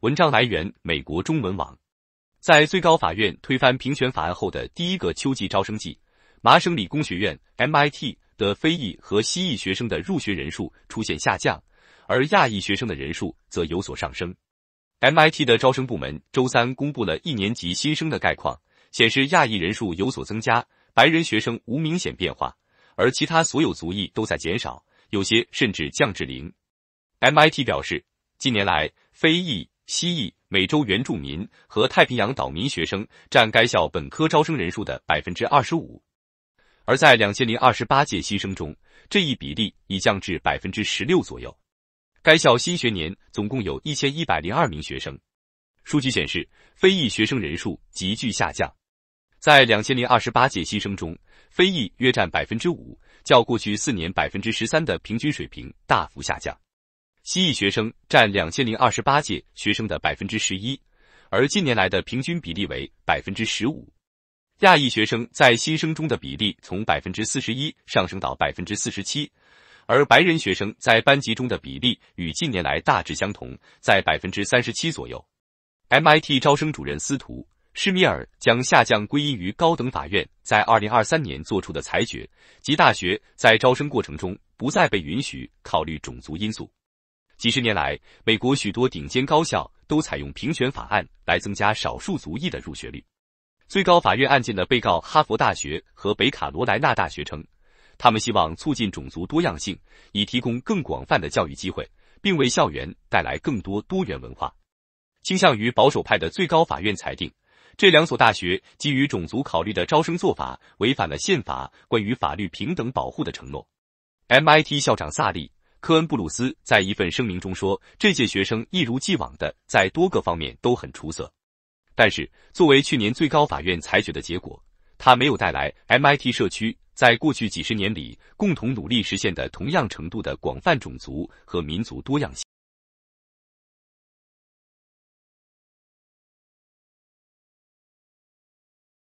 文章来源：美国中文网。在最高法院推翻平权法案后的第一个秋季招生季，麻省理工学院 （MIT） 的非裔和西裔学生的入学人数出现下降，而亚裔学生的人数则有所上升。MIT 的招生部门周三公布了一年级新生的概况，显示亚裔人数有所增加，白人学生无明显变化，而其他所有族裔都在减少，有些甚至降至零。MIT 表示，近年来非裔西裔、美洲原住民和太平洋岛民学生占该校本科招生人数的百分之二十五，而在两千零二十八届新生中，这一比例已降至百分之十六左右。该校新学年总共有一千一百零二名学生，数据显示非裔学生人数急剧下降。在两千零二十八届新生中，非裔约占百分之五，较过去四年百分之十三的平均水平大幅下降。西裔学生占两千零二十八届学生的百分之十一，而近年来的平均比例为百分之十五。亚裔学生在新生中的比例从百分之四十一上升到百分之四十七，而白人学生在班级中的比例与近年来大致相同，在百分之三十七左右。MIT 招生主任斯图·施米尔将下降归因于高等法院在二零二三年做出的裁决，即大学在招生过程中不再被允许考虑种族因素。几十年来，美国许多顶尖高校都采用评选法案来增加少数族裔的入学率。最高法院案件的被告哈佛大学和北卡罗来纳大学称，他们希望促进种族多样性，以提供更广泛的教育机会，并为校园带来更多多元文化。倾向于保守派的最高法院裁定，这两所大学基于种族考虑的招生做法违反了宪法关于法律平等保护的承诺。MIT 校长萨利。科恩布鲁斯在一份声明中说：“这届学生一如既往的在多个方面都很出色，但是作为去年最高法院裁决的结果，它没有带来 MIT 社区在过去几十年里共同努力实现的同样程度的广泛种族和民族多样性。”